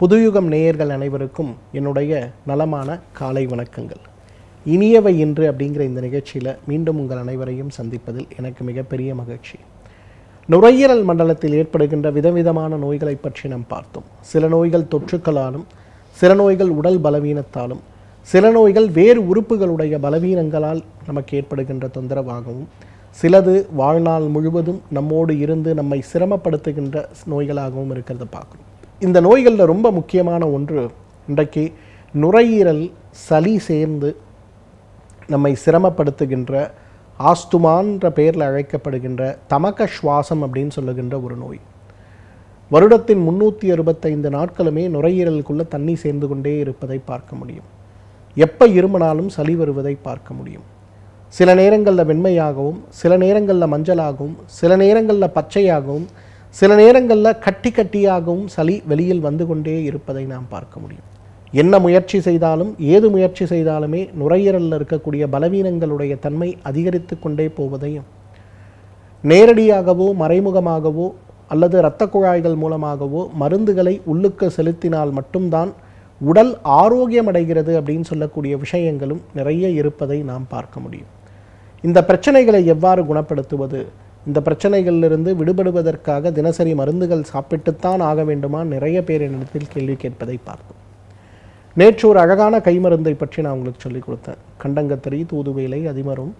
புதுயுகம் நேயர்கள் அனைவருக்கும் என்னுடைய நலமான காலை வணக்கங்கள் இனியவை இன்று அப்படிங்கிற இந்த நிகழ்ச்சியில் மீண்டும் உங்கள் அனைவரையும் சந்திப்பதில் எனக்கு மிகப்பெரிய மகிழ்ச்சி நுரையீரல் மண்டலத்தில் ஏற்படுகின்ற விதவிதமான நோய்களை பற்றி நாம் பார்த்தோம் சில நோய்கள் தொற்றுக்களாலும் சில நோய்கள் உடல் பலவீனத்தாலும் சில நோய்கள் வேறு உறுப்புகளுடைய பலவீனங்களால் நமக்கு ஏற்படுகின்ற தொந்தரவாகவும் சிலது வாழ்நாள் முழுவதும் நம்மோடு இருந்து நம்மை சிரமப்படுத்துகின்ற நோய்களாகவும் இருக்கிறத பார்க்குறோம் இந்த நோய்களில் ரொம்ப முக்கியமான ஒன்று இன்றைக்கு நுரையீரல் சளி சேர்ந்து நம்மை சிரமப்படுத்துகின்ற ஆஸ்துமான்ற பெயரில் அழைக்கப்படுகின்ற தமக்க சுவாசம் அப்படின்னு சொல்லுகின்ற ஒரு நோய் வருடத்தின் முந்நூற்றி அறுபத்தைந்து நாட்களுமே நுரையீரலுக்குள்ளே தண்ணி சேர்ந்து கொண்டே இருப்பதை பார்க்க முடியும் எப்போ இருமனாலும் சளி வருவதை பார்க்க முடியும் சில நேரங்களில் வெண்மையாகவும் சில நேரங்களில் மஞ்சளாகவும் சில நேரங்களில் பச்சையாகவும் சில நேரங்களில் கட்டி கட்டியாகவும் சளி வெளியில் வந்து கொண்டே இருப்பதை நாம் பார்க்க முடியும் என்ன முயற்சி செய்தாலும் ஏது முயற்சி செய்தாலுமே நுரையீரலில் இருக்கக்கூடிய பலவீனங்களுடைய தன்மை அதிகரித்து கொண்டே போவதையும் நேரடியாகவோ மறைமுகமாகவோ அல்லது இரத்த குழாய்கள் மூலமாகவோ மருந்துகளை உள்ளுக்கு செலுத்தினால் மட்டும்தான் உடல் ஆரோக்கியம் அடைகிறது அப்படின்னு சொல்லக்கூடிய விஷயங்களும் நிறைய இருப்பதை நாம் பார்க்க முடியும் இந்த பிரச்சனைகளை எவ்வாறு குணப்படுத்துவது இந்த பிரச்சனைகளிலிருந்து விடுபடுவதற்காக தினசரி மருந்துகள் சாப்பிட்டுத்தான் ஆக வேண்டுமா நிறைய பேர் என்னிடத்தில் கேள்வி கேட்பதை பார்த்தோம் நேற்று ஒரு அழகான கைமருந்தை பற்றி நான் உங்களுக்கு சொல்லிக் கொடுத்தேன் கண்டங்கத்தறி தூதுவேலை அதிமரும்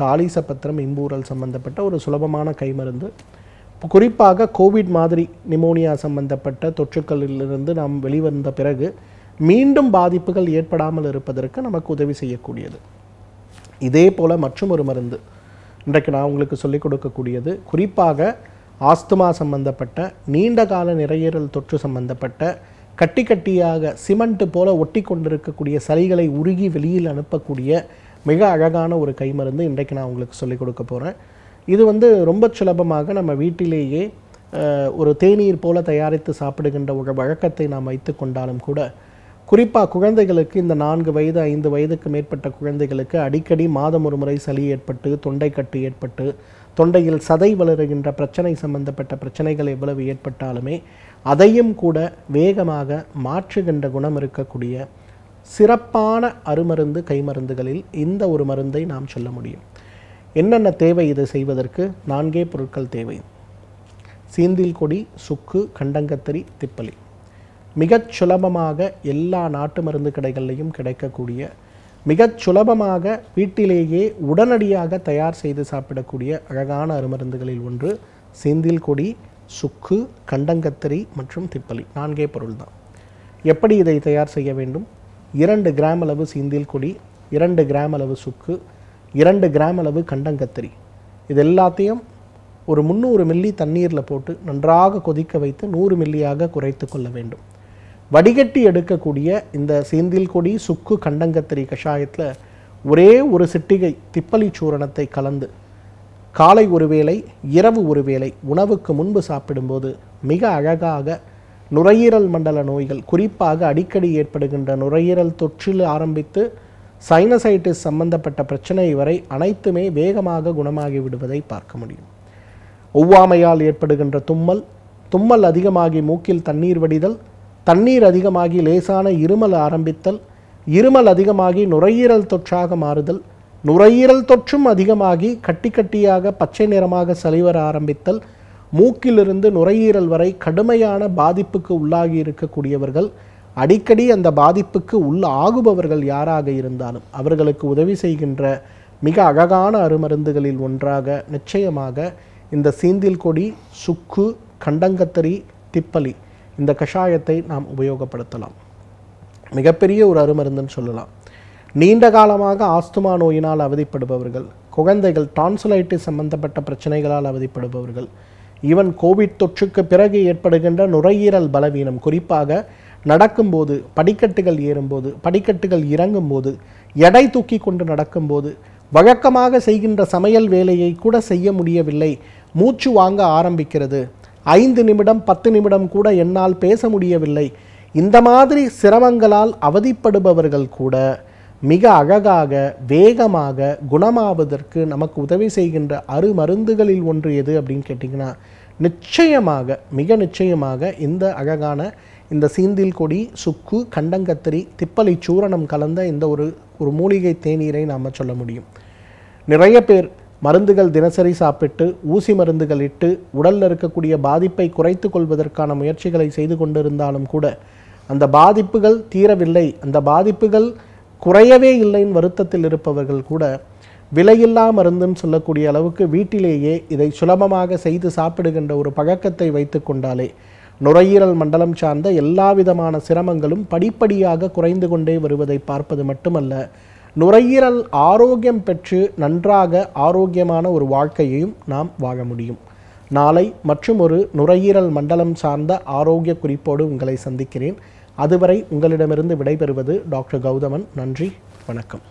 தாலிச பத்திரம் இம்பூரல் சம்பந்தப்பட்ட ஒரு சுலபமான கைமருந்து குறிப்பாக கோவிட் மாதிரி நிமோனியா சம்பந்தப்பட்ட தொற்றுக்களிலிருந்து நாம் வெளிவந்த பிறகு மீண்டும் பாதிப்புகள் ஏற்படாமல் இருப்பதற்கு நமக்கு உதவி செய்யக்கூடியது இதே போல் மற்றும் ஒரு மருந்து இன்றைக்கு நான் உங்களுக்கு சொல்லிக் கொடுக்கக்கூடியது குறிப்பாக ஆஸ்துமா சம்பந்தப்பட்ட நீண்ட கால நிறையீரல் தொற்று சம்பந்தப்பட்ட கட்டி கட்டியாக சிமெண்ட்டு போல ஒட்டி கொண்டிருக்கக்கூடிய சளிகளை உருகி வெளியில் அனுப்பக்கூடிய மிக அழகான ஒரு கைமருந்து இன்றைக்கு நான் உங்களுக்கு சொல்லிக் கொடுக்க போகிறேன் இது வந்து ரொம்ப சுலபமாக நம்ம வீட்டிலேயே ஒரு தேநீர் போல தயாரித்து சாப்பிடுகின்ற ஒரு வழக்கத்தை நாம் வைத்து கொண்டாலும் கூட குறிப்பாக குழந்தைகளுக்கு இந்த நான்கு வயது ஐந்து வயதுக்கு மேற்பட்ட குழந்தைகளுக்கு அடிக்கடி மாதம் ஒரு முறை சளி ஏற்பட்டு தொண்டைக்கட்டு ஏற்பட்டு தொண்டையில் சதை வளருகின்ற பிரச்சனை சம்பந்தப்பட்ட பிரச்சனைகள் எவ்வளவு ஏற்பட்டாலுமே அதையும் கூட வேகமாக மாற்றுகின்ற குணம் இருக்கக்கூடிய சிறப்பான அருமருந்து கைமருந்துகளில் இந்த ஒரு மருந்தை நாம் சொல்ல முடியும் என்னென்ன தேவை இதை செய்வதற்கு நான்கே பொருட்கள் தேவை சீந்தில் கொடி சுக்கு கண்டங்கத்தரி திப்பலி மிகச் சுலபமாக எல்லா நாட்டு மருந்து கடைகள்லையும் கிடைக்கக்கூடிய மிகச் சுலபமாக வீட்டிலேயே உடனடியாக தயார் செய்து சாப்பிடக்கூடிய அழகான அருமருந்துகளில் ஒன்று சீந்தில் கொடி சுக்கு கண்டங்கத்திரி மற்றும் திப்பலி நான்கே பொருள்தான் எப்படி இதை தயார் செய்ய வேண்டும் இரண்டு கிராம் அளவு சீந்தில் கொடி இரண்டு கிராம் அளவு சுக்கு இரண்டு கிராம் அளவு கண்டங்கத்திரி இது எல்லாத்தையும் ஒரு முந்நூறு மில்லி தண்ணீரில் போட்டு நன்றாக கொதிக்க வைத்து நூறு மில்லியாக குறைத்து கொள்ள வேண்டும் வடிகட்டி எடுக்கக்கூடிய இந்த சேந்தில் கொடி சுக்கு கண்டங்கத்திரி கஷாயத்தில் ஒரே ஒரு சிட்டிகை திப்பலி சூரணத்தை கலந்து காலை ஒரு வேளை இரவு ஒரு வேளை உணவுக்கு முன்பு சாப்பிடும்போது மிக அழகாக நுரையீரல் மண்டல நோய்கள் குறிப்பாக அடிக்கடி ஏற்படுகின்ற நுரையீரல் தொற்றில் ஆரம்பித்து சைனசைட்டிஸ் சம்பந்தப்பட்ட பிரச்சனை வரை அனைத்துமே வேகமாக குணமாகி விடுவதை பார்க்க முடியும் ஒவ்வாமையால் ஏற்படுகின்ற தும்மல் தும்மல் அதிகமாகி மூக்கில் தண்ணீர் வடிதல் தண்ணீர் அதிகமாகி லேசான இருமல் ஆரம்பித்தல் இருமல் அதிகமாகி நுரையீரல் தொற்றாக மாறுதல் நுரையீரல் தொற்றும் அதிகமாகி கட்டி கட்டியாக பச்சை நிறமாக சலிவர ஆரம்பித்தல் மூக்கிலிருந்து நுரையீரல் வரை கடுமையான பாதிப்புக்கு உள்ளாகி இருக்கக்கூடியவர்கள் அடிக்கடி அந்த பாதிப்புக்கு உள்ள ஆகுபவர்கள் யாராக இருந்தாலும் அவர்களுக்கு உதவி செய்கின்ற மிக அழகான அருமருந்துகளில் ஒன்றாக நிச்சயமாக இந்த சீந்தில் கொடி சுக்கு கண்டங்கத்தரி திப்பலி இந்த கஷாயத்தை நாம் உபயோகப்படுத்தலாம் மிகப்பெரிய ஒரு அருமருந்துன்னு சொல்லலாம் நீண்ட காலமாக ஆஸ்துமா நோயினால் அவதிப்படுபவர்கள் குழந்தைகள் டான்சலைட்டிஸ் சம்பந்தப்பட்ட பிரச்சனைகளால் அவதிப்படுபவர்கள் ஈவன் கோவிட் தொற்றுக்கு பிறகு ஏற்படுகின்ற நுரையீரல் பலவீனம் குறிப்பாக நடக்கும்போது படிக்கட்டுகள் ஏறும்போது படிக்கட்டுகள் இறங்கும்போது எடை தூக்கி கொண்டு நடக்கும்போது வழக்கமாக செய்கின்ற சமையல் வேலையை கூட செய்ய முடியவில்லை மூச்சு வாங்க ஆரம்பிக்கிறது ஐந்து நிமிடம் பத்து நிமிடம் கூட என்னால் பேச முடியவில்லை இந்த மாதிரி சிரமங்களால் அவதிப்படுபவர்கள் கூட மிக அழகாக வேகமாக குணமாவதற்கு நமக்கு உதவி செய்கின்ற அரு மருந்துகளில் ஒன்று எது அப்படின்னு கேட்டிங்கன்னா நிச்சயமாக மிக நிச்சயமாக இந்த அழகான இந்த சீந்தில் கொடி சுக்கு கண்டங்கத்திரி திப்பலை சூரணம் கலந்த இந்த ஒரு ஒரு மூலிகை தேநீரை நாம் சொல்ல முடியும் நிறைய பேர் மருந்துகள் தினசரி சாப்பிட்டு ஊசி மருந்துகள் இட்டு உடலில் இருக்கக்கூடிய பாதிப்பை குறைத்து கொள்வதற்கான முயற்சிகளை செய்து கொண்டிருந்தாலும் கூட அந்த பாதிப்புகள் தீரவில்லை அந்த பாதிப்புகள் குறையவே இல்லைன்னு வருத்தத்தில் இருப்பவர்கள் கூட விலையில்லா மருந்துன்னு சொல்லக்கூடிய அளவுக்கு வீட்டிலேயே இதை சுலபமாக செய்து சாப்பிடுகின்ற ஒரு பழக்கத்தை வைத்து கொண்டாலே நுரையீரல் மண்டலம் சார்ந்த எல்லா விதமான சிரமங்களும் படிப்படியாக குறைந்து கொண்டே வருவதை பார்ப்பது மட்டுமல்ல நுரையீரல் ஆரோக்கியம் பெற்று நன்றாக ஆரோக்கியமான ஒரு வாழ்க்கையையும் நாம் வாழ முடியும் நாளை மற்றும் ஒரு நுரையீரல் மண்டலம் சார்ந்த ஆரோக்கிய குறிப்போடு உங்களை சந்திக்கிறேன் அதுவரை உங்களிடமிருந்து விடைபெறுவது டாக்டர் கௌதமன் நன்றி வணக்கம்